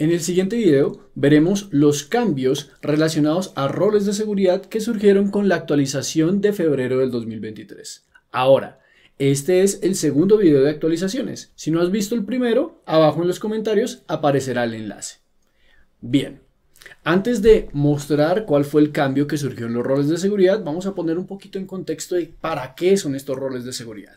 En el siguiente video veremos los cambios relacionados a roles de seguridad que surgieron con la actualización de febrero del 2023. Ahora, este es el segundo video de actualizaciones. Si no has visto el primero, abajo en los comentarios aparecerá el enlace. Bien, antes de mostrar cuál fue el cambio que surgió en los roles de seguridad, vamos a poner un poquito en contexto de para qué son estos roles de seguridad.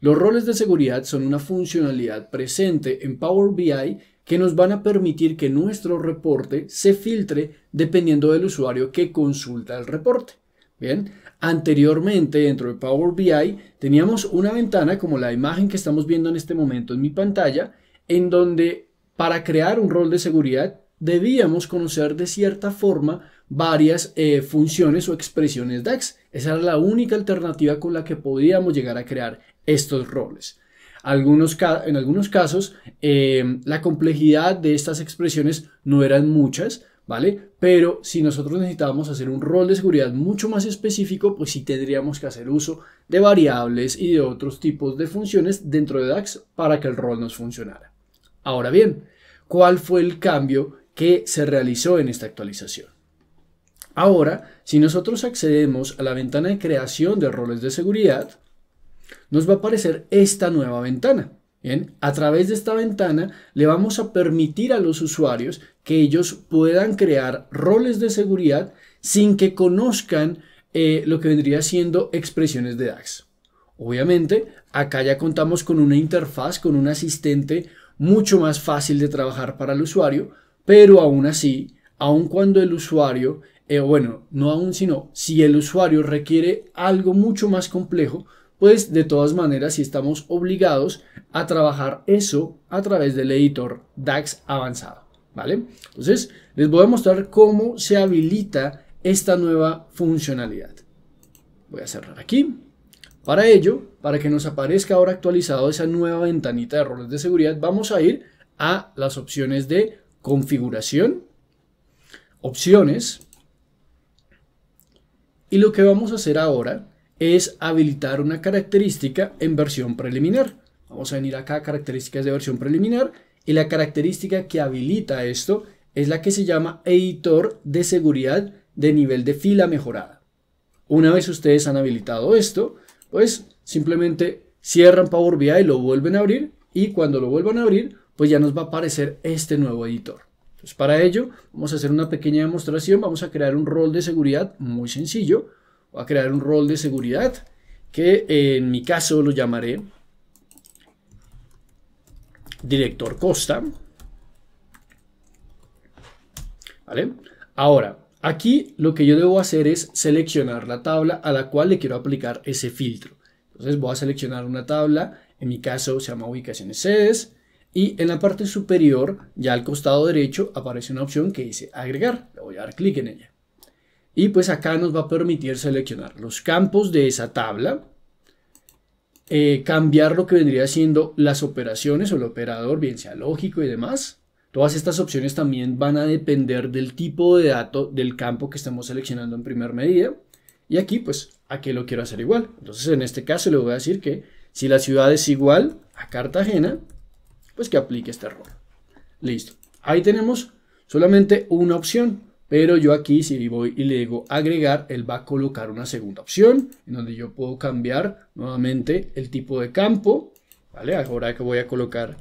Los roles de seguridad son una funcionalidad presente en Power BI que nos van a permitir que nuestro reporte se filtre dependiendo del usuario que consulta el reporte. Bien, anteriormente dentro de Power BI teníamos una ventana como la imagen que estamos viendo en este momento en mi pantalla, en donde para crear un rol de seguridad debíamos conocer de cierta forma varias eh, funciones o expresiones DAX. Esa era la única alternativa con la que podíamos llegar a crear estos roles. Algunos, en algunos casos, eh, la complejidad de estas expresiones no eran muchas, ¿vale? Pero si nosotros necesitábamos hacer un rol de seguridad mucho más específico, pues sí tendríamos que hacer uso de variables y de otros tipos de funciones dentro de DAX para que el rol nos funcionara. Ahora bien, ¿cuál fue el cambio que se realizó en esta actualización? Ahora, si nosotros accedemos a la ventana de creación de roles de seguridad, nos va a aparecer esta nueva ventana. Bien, a través de esta ventana le vamos a permitir a los usuarios que ellos puedan crear roles de seguridad sin que conozcan eh, lo que vendría siendo expresiones de DAX. Obviamente, acá ya contamos con una interfaz, con un asistente mucho más fácil de trabajar para el usuario, pero aún así, aun cuando el usuario, eh, bueno, no aún sino, si el usuario requiere algo mucho más complejo, pues de todas maneras si estamos obligados a trabajar eso a través del editor DAX avanzado, ¿vale? Entonces, les voy a mostrar cómo se habilita esta nueva funcionalidad. Voy a cerrar aquí. Para ello, para que nos aparezca ahora actualizado esa nueva ventanita de roles de seguridad, vamos a ir a las opciones de configuración, opciones, y lo que vamos a hacer ahora es habilitar una característica en versión preliminar. Vamos a venir acá a características de versión preliminar y la característica que habilita esto es la que se llama editor de seguridad de nivel de fila mejorada. Una vez ustedes han habilitado esto, pues simplemente cierran Power BI, lo vuelven a abrir y cuando lo vuelvan a abrir, pues ya nos va a aparecer este nuevo editor. Entonces para ello vamos a hacer una pequeña demostración, vamos a crear un rol de seguridad muy sencillo. Voy a crear un rol de seguridad que eh, en mi caso lo llamaré director Costa. Ahora, aquí lo que yo debo hacer es seleccionar la tabla a la cual le quiero aplicar ese filtro. Entonces voy a seleccionar una tabla, en mi caso se llama ubicaciones sedes, y en la parte superior, ya al costado derecho, aparece una opción que dice agregar. Le voy a dar clic en ella. Y pues acá nos va a permitir seleccionar los campos de esa tabla, eh, cambiar lo que vendría siendo las operaciones o el operador, bien sea lógico y demás. Todas estas opciones también van a depender del tipo de dato del campo que estamos seleccionando en primer medida. Y aquí pues a qué lo quiero hacer igual. Entonces en este caso le voy a decir que si la ciudad es igual a Cartagena, pues que aplique este error. Listo. Ahí tenemos solamente una opción pero yo aquí si voy y le digo agregar, él va a colocar una segunda opción en donde yo puedo cambiar nuevamente el tipo de campo. ¿Vale? Ahora que voy a colocar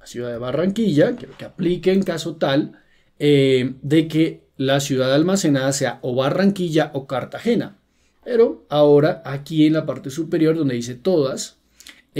la ciudad de Barranquilla, quiero que aplique en caso tal eh, de que la ciudad almacenada sea o Barranquilla o Cartagena. Pero ahora aquí en la parte superior donde dice todas,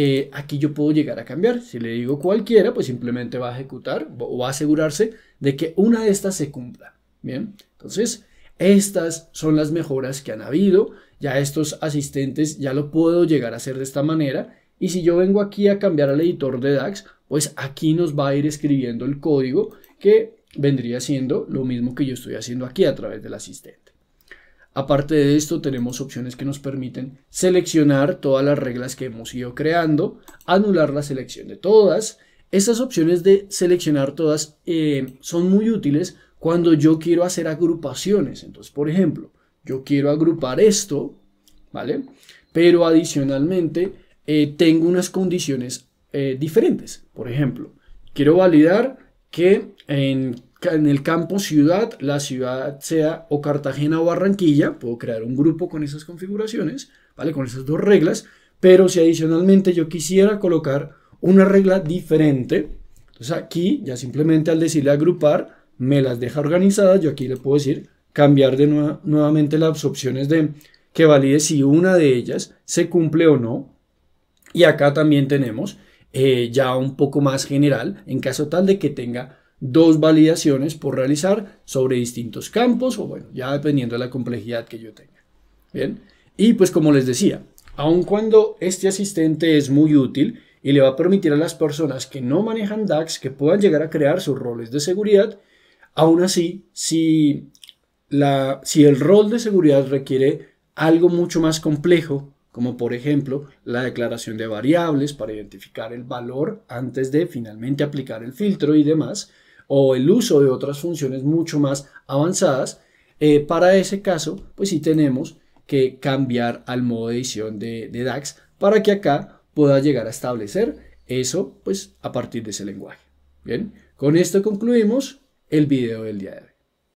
eh, aquí yo puedo llegar a cambiar. Si le digo cualquiera, pues simplemente va a ejecutar o va a asegurarse de que una de estas se cumpla. Bien, entonces estas son las mejoras que han habido. Ya estos asistentes ya lo puedo llegar a hacer de esta manera. Y si yo vengo aquí a cambiar al editor de DAX, pues aquí nos va a ir escribiendo el código que vendría siendo lo mismo que yo estoy haciendo aquí a través del asistente. Aparte de esto, tenemos opciones que nos permiten seleccionar todas las reglas que hemos ido creando, anular la selección de todas. Estas opciones de seleccionar todas eh, son muy útiles cuando yo quiero hacer agrupaciones. Entonces, por ejemplo, yo quiero agrupar esto, ¿vale? Pero adicionalmente eh, tengo unas condiciones eh, diferentes. Por ejemplo, quiero validar que en en el campo ciudad, la ciudad sea o Cartagena o Barranquilla, puedo crear un grupo con esas configuraciones, ¿vale? Con esas dos reglas, pero si adicionalmente yo quisiera colocar una regla diferente, entonces aquí ya simplemente al decirle agrupar, me las deja organizadas, yo aquí le puedo decir cambiar de nuevamente las opciones de que valide si una de ellas se cumple o no. Y acá también tenemos eh, ya un poco más general, en caso tal de que tenga dos validaciones por realizar sobre distintos campos o bueno, ya dependiendo de la complejidad que yo tenga. Bien, y pues como les decía, aun cuando este asistente es muy útil y le va a permitir a las personas que no manejan DAX que puedan llegar a crear sus roles de seguridad, aún así, si, si el rol de seguridad requiere algo mucho más complejo, como por ejemplo la declaración de variables para identificar el valor antes de finalmente aplicar el filtro y demás, o el uso de otras funciones mucho más avanzadas, eh, para ese caso, pues sí tenemos que cambiar al modo de edición de, de DAX para que acá pueda llegar a establecer eso, pues a partir de ese lenguaje. Bien, con esto concluimos el video del día de hoy.